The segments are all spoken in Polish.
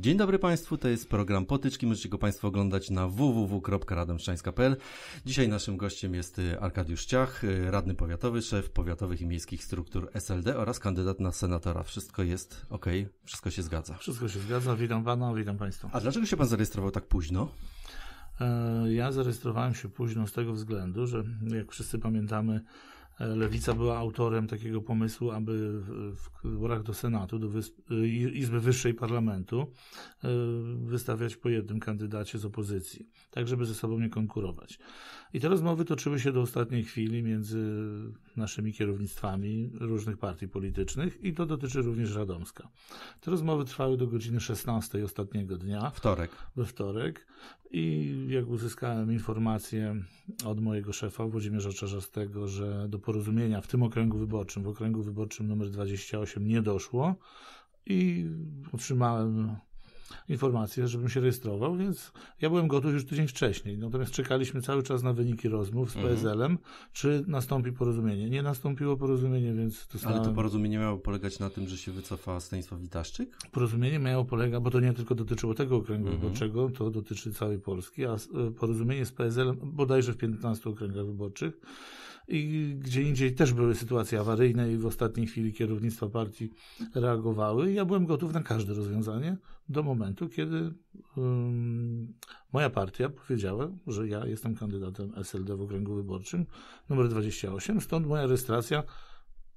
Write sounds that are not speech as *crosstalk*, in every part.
Dzień dobry Państwu, to jest program Potyczki. Możecie go Państwo oglądać na www.radomszczańska.pl. Dzisiaj naszym gościem jest y, Arkadiusz Ciach, y, radny powiatowy, szef powiatowych i miejskich struktur SLD oraz kandydat na senatora. Wszystko jest ok, wszystko się zgadza. Wszystko się zgadza, witam Pana, witam Państwa. A dlaczego się Pan zarejestrował tak późno? E, ja zarejestrowałem się późno z tego względu, że jak wszyscy pamiętamy, Lewica była autorem takiego pomysłu, aby w wyborach do Senatu, do Izby Wyższej Parlamentu e, wystawiać po jednym kandydacie z opozycji, tak żeby ze sobą nie konkurować. I te rozmowy toczyły się do ostatniej chwili między naszymi kierownictwami różnych partii politycznych i to dotyczy również Radomska. Te rozmowy trwały do godziny 16 ostatniego dnia. Wtorek. We wtorek. I jak uzyskałem informację od mojego szefa Włodzimierza Czarzastego, że do porozumienia w tym okręgu wyborczym, w okręgu wyborczym numer 28 nie doszło i otrzymałem informację, żebym się rejestrował, więc ja byłem gotów już tydzień wcześniej. Natomiast czekaliśmy cały czas na wyniki rozmów z mhm. PSL-em, czy nastąpi porozumienie. Nie nastąpiło porozumienie, więc to Ale to porozumienie miało polegać na tym, że się wycofa Stanisław Witaszczyk? Porozumienie miało polegać, bo to nie tylko dotyczyło tego okręgu mhm. wyborczego, to dotyczy całej Polski, a porozumienie z PSL-em bodajże w 15 okręgach wyborczych i gdzie indziej też były sytuacje awaryjne i w ostatniej chwili kierownictwa partii reagowały. Ja byłem gotów na każde rozwiązanie do momentu, kiedy um, moja partia powiedziała, że ja jestem kandydatem SLD w okręgu wyborczym numer 28, stąd moja rejestracja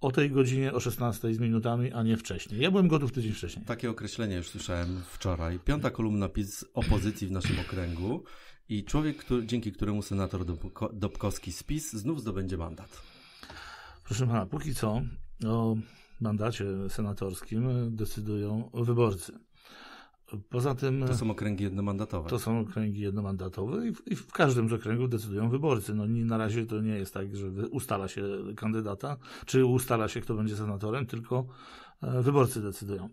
o tej godzinie, o 16 z minutami, a nie wcześniej. Ja byłem gotów tydzień wcześniej. Takie określenie już słyszałem wczoraj. Piąta kolumna PiS opozycji w naszym okręgu i człowiek, który, dzięki któremu senator Dobkowski spis znów zdobędzie mandat. Proszę pana, póki co o mandacie senatorskim decydują wyborcy. Poza tym. To są okręgi jednomandatowe. To są okręgi jednomandatowe i w, i w każdym z okręgów decydują wyborcy. No, na razie to nie jest tak, że ustala się kandydata, czy ustala się, kto będzie senatorem, tylko E, wyborcy decydują.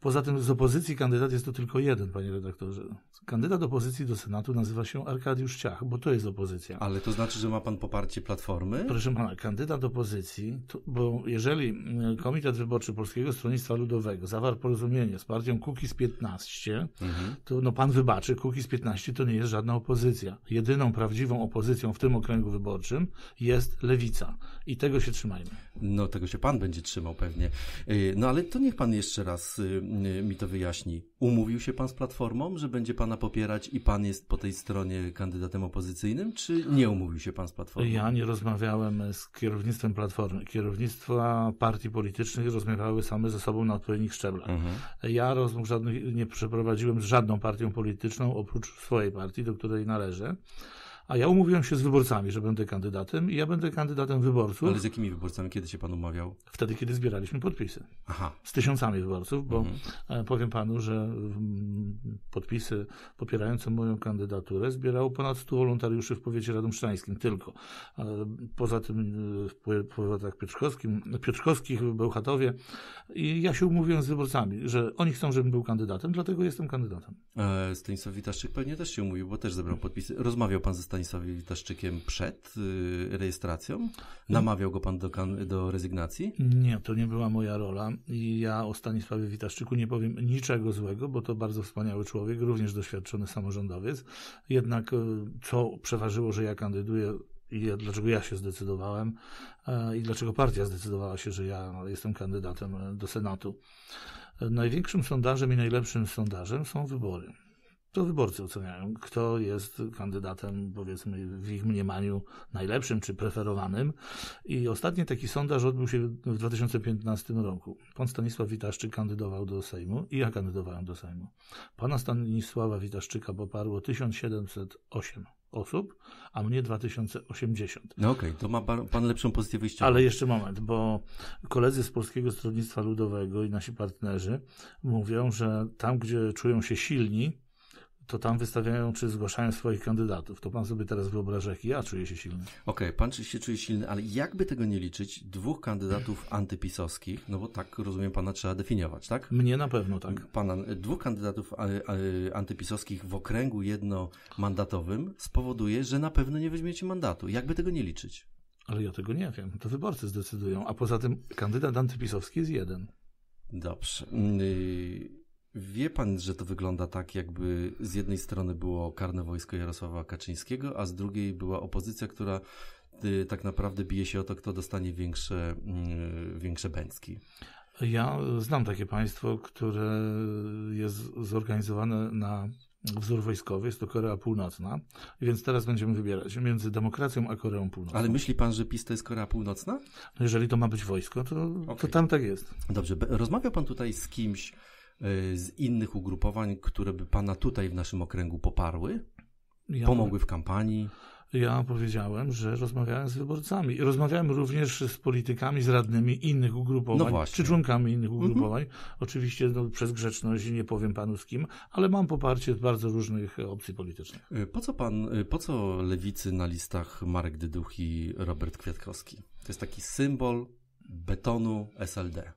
Poza tym z opozycji kandydat jest to tylko jeden, panie redaktorze. Kandydat opozycji do Senatu nazywa się Arkadiusz Ciach, bo to jest opozycja. Ale to znaczy, że ma pan poparcie Platformy? Proszę pana, kandydat opozycji, to, bo jeżeli e, Komitet Wyborczy Polskiego Stronnictwa Ludowego zawarł porozumienie z partią Kukiz 15, mhm. to no pan wybaczy, Kukiz 15 to nie jest żadna opozycja. Jedyną prawdziwą opozycją w tym okręgu wyborczym jest Lewica. I tego się trzymajmy. No tego się pan będzie trzymał pewnie. E, no no, ale to niech pan jeszcze raz y, y, mi to wyjaśni. Umówił się pan z Platformą, że będzie pana popierać i pan jest po tej stronie kandydatem opozycyjnym, czy nie umówił się pan z Platformą? Ja nie rozmawiałem z kierownictwem Platformy. Kierownictwa partii politycznych rozmawiały same ze sobą na odpowiednich szczeblach. Mhm. Ja rozmów żadnych nie przeprowadziłem z żadną partią polityczną oprócz swojej partii, do której należę. A ja umówiłem się z wyborcami, że będę kandydatem i ja będę kandydatem wyborców. Ale z jakimi wyborcami? Kiedy się pan umawiał? Wtedy, kiedy zbieraliśmy podpisy. Aha. Z tysiącami wyborców, bo mhm. E, powiem panu, że mm, podpisy popierające moją kandydaturę zbierało ponad 100 wolontariuszy w powiecie radomszczańskim tylko. E, poza tym e, w powiatach piotrkowskim, piotrkowskich, w Bełchatowie. I ja się umówiłem z wyborcami, że oni chcą, żebym był kandydatem, dlatego jestem kandydatem. E, Stanisław Witaszczyk pewnie też się umówił, bo też zebrał podpisy. Rozmawiał pan ze Stanisławem Stanisławie Witaszczykiem przed y, rejestracją? No. Namawiał go pan do, do rezygnacji? Nie, to nie była moja rola i ja o Stanisławie Witaszczyku nie powiem niczego złego, bo to bardzo wspaniały człowiek, również doświadczony samorządowiec. Jednak y, co przeważyło, że ja kandyduję i dlaczego ja się zdecydowałem e, i dlaczego partia zdecydowała się, że ja jestem kandydatem e, do Senatu. E, największym sondażem i najlepszym sondażem są wybory to wyborcy oceniają, kto jest kandydatem, powiedzmy, w ich mniemaniu najlepszym czy preferowanym. I ostatni taki sondaż odbył się w 2015 roku. Pan Stanisław Witaszczyk kandydował do Sejmu i ja kandydowałem do Sejmu. Pana Stanisława Witaszczyka poparło 1708 osób, a mnie 2080. No okej, okay, to ma pan, pan lepszą pozycję wyjściową. Ale jeszcze moment, bo koledzy z Polskiego Stronnictwa Ludowego i nasi partnerzy mówią, że tam, gdzie czują się silni, to tam wystawiają czy zgłaszają swoich kandydatów. To pan sobie teraz wyobraża, jak ja czuję się silny. Okej, okay, pan się czuje silny, ale jakby tego nie liczyć, dwóch kandydatów *clears throat* antypisowskich, no bo tak rozumiem pana trzeba definiować, tak? Mnie na pewno tak. Pana, e, dwóch kandydatów antypisowskich w okręgu jednomandatowym spowoduje, że na pewno nie weźmiecie mandatu. Jakby tego nie liczyć. Ale ja tego nie wiem. To wyborcy zdecydują. A poza tym kandydat antypisowski jest jeden. Dobrze. Yy, Wie pan, że to wygląda tak, jakby z jednej strony było karne wojsko Jarosława Kaczyńskiego, a z drugiej była opozycja, która y, tak naprawdę bije się o to, kto dostanie większe, y, większe bęcki. Ja znam takie państwo, które jest zorganizowane na wzór wojskowy, jest to Korea Północna, więc teraz będziemy wybierać między demokracją a Koreą Północną. Ale myśli pan, że PiS to jest Korea Północna? No jeżeli to ma być wojsko, to, okay. to tam tak jest. Dobrze, rozmawiał pan tutaj z kimś, E, z innych ugrupowań, które by pana tutaj w naszym okręgu poparły? Ja pomogły w kampanii? Ja powiedziałem, że rozmawiałem z wyborcami. Rozmawiałem również z politykami, z radnymi innych ugrupowań, no czy członkami innych mhm. ugrupowań. Oczywiście no, przez grzeczność nie powiem panu z kim, ale mam poparcie z bardzo różnych opcji politycznych. E, po co pan, e, po co lewicy na listach Marek Dyduch i Robert Kwiatkowski? To jest taki symbol betonu SLD.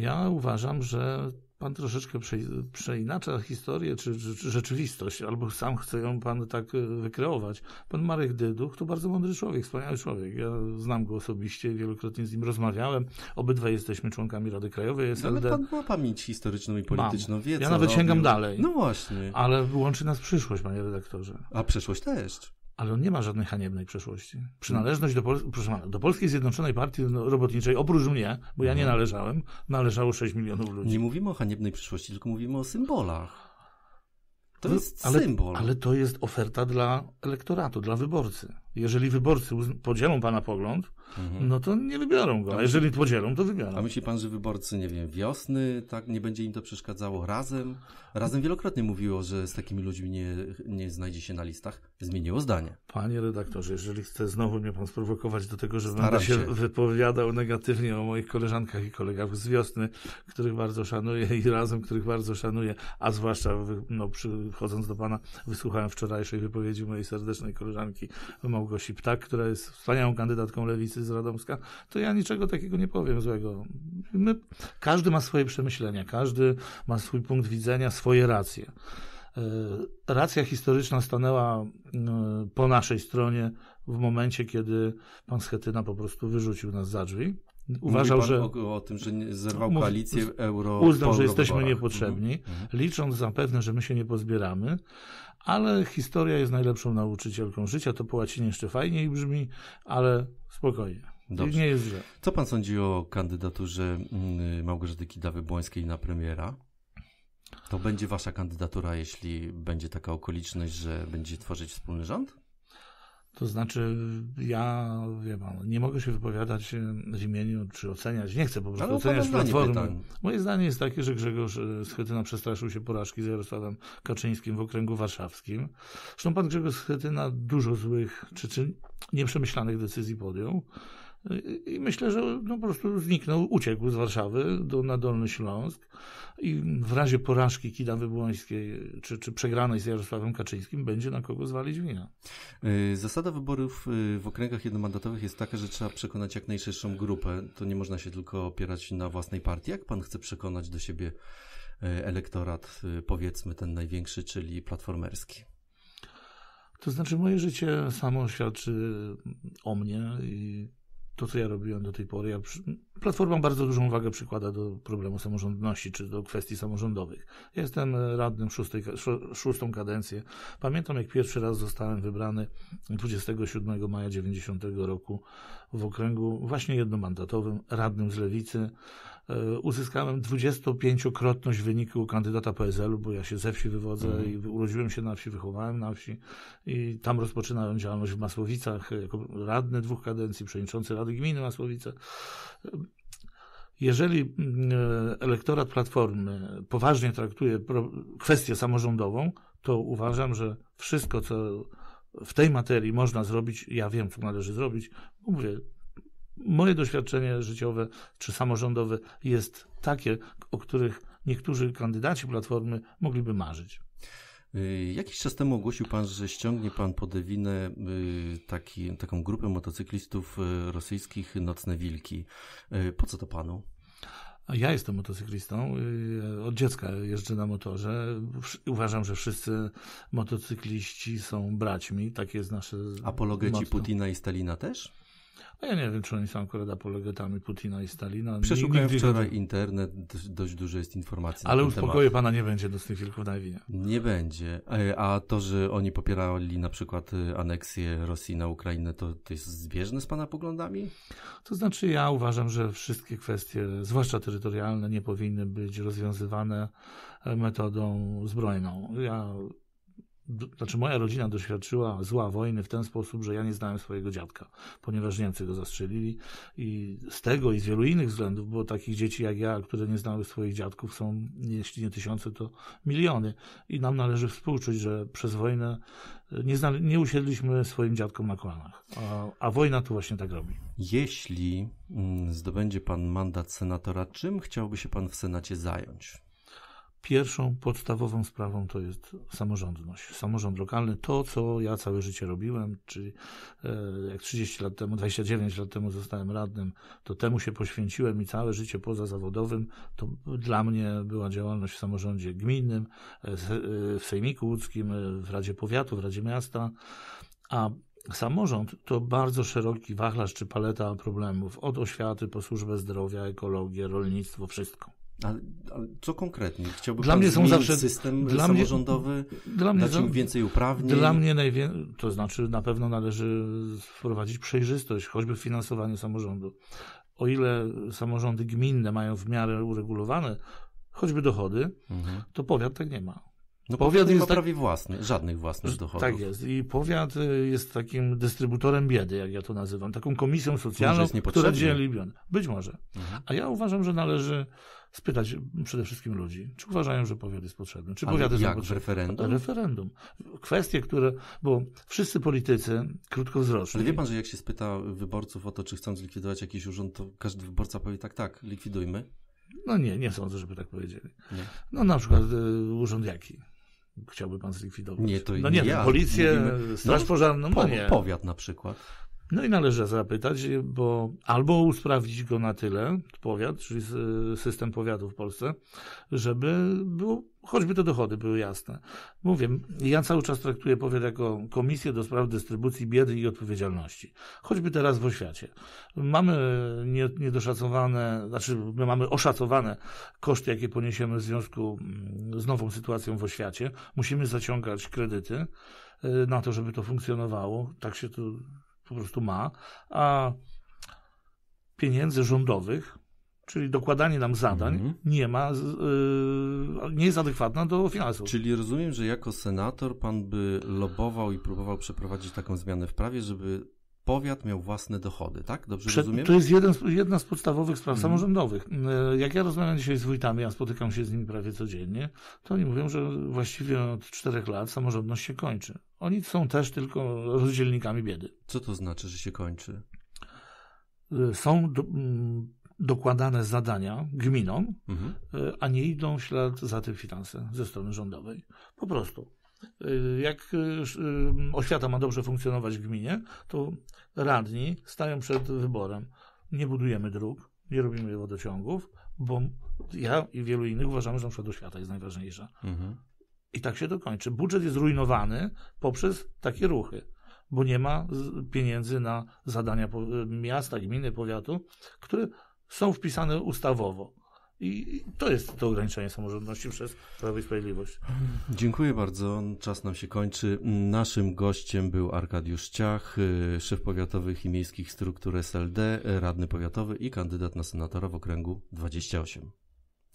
Ja uważam, że pan troszeczkę prze, przeinacza historię czy, czy, czy, rzeczywistość, albo sam chce ją pan tak e, wykreować. Pan Marek Dyduch to bardzo mądry człowiek, wspaniały człowiek. Ja znam go osobiście, wielokrotnie z nim rozmawiałem. Obydwa jesteśmy członkami Rady Krajowej SLD. Ale pan ma pamięć historyczną i polityczną, Mam. Ja nawet robił. sięgam dalej. No właśnie. Ale łączy nas przyszłość, panie redaktorze. A przyszłość też ale on nie ma żadnej haniebnej przeszłości. Przynależność mhm. do, proszę pana, do Polskiej Zjednoczonej Partii no, Robotniczej, oprócz mnie, bo ja nie mhm. należałem, należało 6 milionów ludzi. Nie mówimy o haniebnej przeszłości, tylko mówimy o symbolach. To no, jest ale, symbol. Ale to jest oferta dla elektoratu, dla wyborcy. Jeżeli wyborcy podzielą pana pogląd, Mhm. no to nie wybiorą go. A jeżeli podzielą, to wybiorą. A myśli pan, że wyborcy, nie wiem, wiosny, tak, nie będzie im to przeszkadzało razem? Razem wielokrotnie mówiło, że z takimi ludźmi nie, nie znajdzie się na listach. Zmieniło zdanie. Panie redaktorze, jeżeli chce znowu mnie pan sprowokować do tego, że Staram będę się, się wypowiadał negatywnie o moich koleżankach i kolegach z wiosny, których bardzo szanuję i razem, których bardzo szanuję, a zwłaszcza, no, przychodząc do pana, wysłuchałem wczorajszej wypowiedzi mojej serdecznej koleżanki Małgosi Ptak, która jest wspaniałą kandydatką lewicy z Radomska, to ja niczego takiego nie powiem złego. My, każdy ma swoje przemyślenia, każdy ma swój punkt widzenia, swoje racje. E, racja historyczna stanęła e, po naszej stronie w momencie, kiedy pan Schetyna po prostu wyrzucił nas za drzwi. Uważał, że. O, o, tym, że zerwał mów, koalicję euro. Uznał, że jesteśmy niepotrzebni, mhm, mhm. licząc zapewne, że my się nie pozbieramy, ale historia jest najlepszą nauczycielką życia. To po łacinie jeszcze fajniej brzmi, ale spokojnie. Dobrze. Nie jest źle. Co pan sądzi o kandydaturze mm, Małgorzaty Kidawy-Błońskiej na premiera? To będzie wasza kandydatura, jeśli będzie taka okoliczność, że będzie tworzyć wspólny rząd? To znaczy, ja wie pan, nie mogę się wypowiadać e, w imieniu czy oceniać, nie chcę po prostu Ale oceniać platformy. Moje zdanie jest takie, że Grzegorz e, Schetyna przestraszył się porażki z Jarosławem Kaczyńskim w okręgu warszawskim. Zresztą pan Grzegorz Schetyna dużo złych czy, czy nieprzemyślanych decyzji podjął. I myślę, że no, po prostu zniknął, uciekł z Warszawy do, na Dolny Śląsk i w razie porażki Kida Wybłońskiej czy, czy przegranej z Jarosławem Kaczyńskim będzie na kogo zwalić winę. Y, zasada wyborów y, w okręgach jednomandatowych jest taka, że trzeba przekonać jak najszerszą grupę. To nie można się tylko opierać na własnej partii. Jak pan chce przekonać do siebie y, elektorat, powiedzmy ten największy, czyli platformerski? To znaczy moje życie samo świadczy o mnie i to, co ja robiłem do tej pory. Ja Platforma bardzo dużą wagę przykłada do problemu samorządności czy do kwestii samorządowych. Jestem radnym szóstej, szóstą kadencję. Pamiętam, jak pierwszy raz zostałem wybrany 27 maja 90 roku w okręgu właśnie jednomandatowym, radnym z lewicy. E, uzyskałem 25-krotność wyniku kandydata PSL-u, bo ja się ze wsi wywodzę mhm. i urodziłem się na wsi, wychowałem na wsi i tam rozpoczynałem działalność w Masłowicach jako radny dwóch kadencji, przewodniczący Rady Gminy Masłowice. Jeżeli mm, e, elektorat Platformy poważnie traktuje kwestię samorządową, to uważam, że wszystko, co w tej materii można zrobić, ja wiem, co należy zrobić. Mówię, Moje doświadczenie życiowe czy samorządowe jest takie, o których niektórzy kandydaci Platformy mogliby marzyć. Y, jakiś czas temu ogłosił pan, że ściągnie pan pod Ewinę y, taki, taką grupę motocyklistów y, rosyjskich Nocne Wilki. Po co to panu? Ja jestem motocyklistą. Od dziecka jeżdżę na motorze. Uważam, że wszyscy motocykliści są braćmi. Takie jest nasze. Apologeci motto. Putina i Stalina też? A ja nie wiem, czy oni są akurat apologetami Putina i Stalina. Przeszukałem wczoraj internet, dość dużo jest informacji. Ale uspokoję pana, nie będzie do tych wilków na winie. Nie będzie. E, a to, że oni popierali na przykład e, aneksję Rosji na Ukrainę, to, to jest zbieżne z pana poglądami? To znaczy, ja uważam, że wszystkie kwestie, zwłaszcza terytorialne, nie powinny być rozwiązywane metodą zbrojną. Ja znaczy moja rodzina doświadczyła zła wojny w ten sposób, że ja nie znałem swojego dziadka, ponieważ Niemcy go zastrzelili i z tego i z wielu innych względów, bo takich dzieci jak ja, które nie znały swoich dziadków są, jeśli nie tysiące, to miliony i nam należy współczuć, że przez wojnę e, nie, znali, nie usiedliśmy swoim dziadkom na kolanach, a, a wojna tu właśnie tak robi. Jeśli mm, zdobędzie pan mandat senatora, czym chciałby się pan w Senacie zająć? Pierwszą podstawową sprawą to jest samorządność. Samorząd lokalny, to co ja całe życie robiłem, czy e, jak 30 lat temu, 29 lat temu zostałem radnym, to temu się poświęciłem i całe życie poza zawodowym, to dla mnie była działalność w samorządzie gminnym, e, e, w Sejmiku Łódzkim, w Radzie Powiatu, w Radzie Miasta, a Samorząd to bardzo szeroki wachlarz czy paleta problemów, od oświaty po służbę zdrowia, ekologię, rolnictwo, wszystko. Ale, ale, co konkretnie? Chciałby dla mnie są zawsze system dla samorządowy, mnie, dla mnie, dać im więcej uprawnień? Dla mnie najwię- to znaczy na pewno należy wprowadzić przejrzystość, choćby w finansowaniu samorządu. O ile samorządy gminne mają w miarę uregulowane choćby dochody, mhm. to powiat tak nie ma. No powiat nie ma tak- prawie tak... własny, żadnych własnych dochodów. Tak jest. I powiat y, jest takim dystrybutorem biedy, jak ja to nazywam, taką komisją socjalną, która dzieli biedy. Być może. Mhm. A ja uważam, że należy spytać przede wszystkim ludzi, czy uważają, że powiat jest potrzebny, czy powiat jest potrzebny. referendum? Referendum. Kwestie, które, bo wszyscy politycy krótkowzroczni. Ale wie pan, że jak się spyta wyborców o to, czy chcą zlikwidować jakiś urząd, to każdy wyborca powie tak, tak, likwidujmy. No nie, nie sądzę, żeby tak powiedzieli. Nie. No na przykład y, urząd jaki? Chciałby pan zlikwidować? Nie, to no nie, nie ja. policję, Mówimy, straż no, pożarną, no po, nie. Powiat na przykład. No i należy zapytać, bo albo usprawdzić go na tyle, powiat, czyli system powiatu w Polsce, żeby było, choćby te dochody były jasne. Mówię, ja cały czas traktuję powiat jako komisję do spraw dystrybucji biedy i odpowiedzialności. Choćby teraz w oświacie. Mamy niedoszacowane, znaczy my mamy oszacowane koszty, jakie poniesiemy w związku mm, z nową sytuacją w oświacie. Musimy zaciągać kredyty y, na to, żeby to funkcjonowało. Tak się to po prostu ma, a pieniędzy rządowych, czyli dokładanie nam zadań, mhm. nie ma, yy, nie jest adekwatna do finansów. Czyli rozumiem, że jako senator pan by lobował i próbował przeprowadzić taką zmianę w prawie, żeby powiat miał własne dochody, tak? Dobrze Przed, rozumiem? To jest jeden z, jedna z podstawowych spraw mhm. samorządowych. E, jak ja rozmawiam dzisiaj z wójtami, a spotykam się z nimi prawie codziennie, to oni mówią, że właściwie od czterech lat samorządność się kończy. Oni są też tylko rozdzielnikami biedy. Co to znaczy, że się kończy? E, są do, dokładane zadania gminom, mhm. e, a nie idą w ślad za tym finanse ze strony rządowej. Po prostu. Y, jak y, y, oświata ma dobrze funkcjonować w gminie, to radni stają przed wyborem. Nie budujemy dróg, nie robimy wodociągów, bo ja i wielu innych uważamy, że na przykład oświata jest najważniejsza. Mhm. I tak się dokończy. Budżet jest zrujnowany poprzez takie ruchy, bo nie ma pieniędzy na zadania miasta, gminy, powiatu, które są wpisane ustawowo. I to jest to ograniczenie samorządności przez Prawo i Sprawiedliwość. Dziękuję bardzo. Czas nam się kończy. Naszym gościem był Arkadiusz Ciach, y, szef powiatowych i miejskich struktur SLD, radny powiatowy i kandydat na senatora w okręgu 28.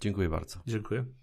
Dziękuję bardzo. Dziękuję.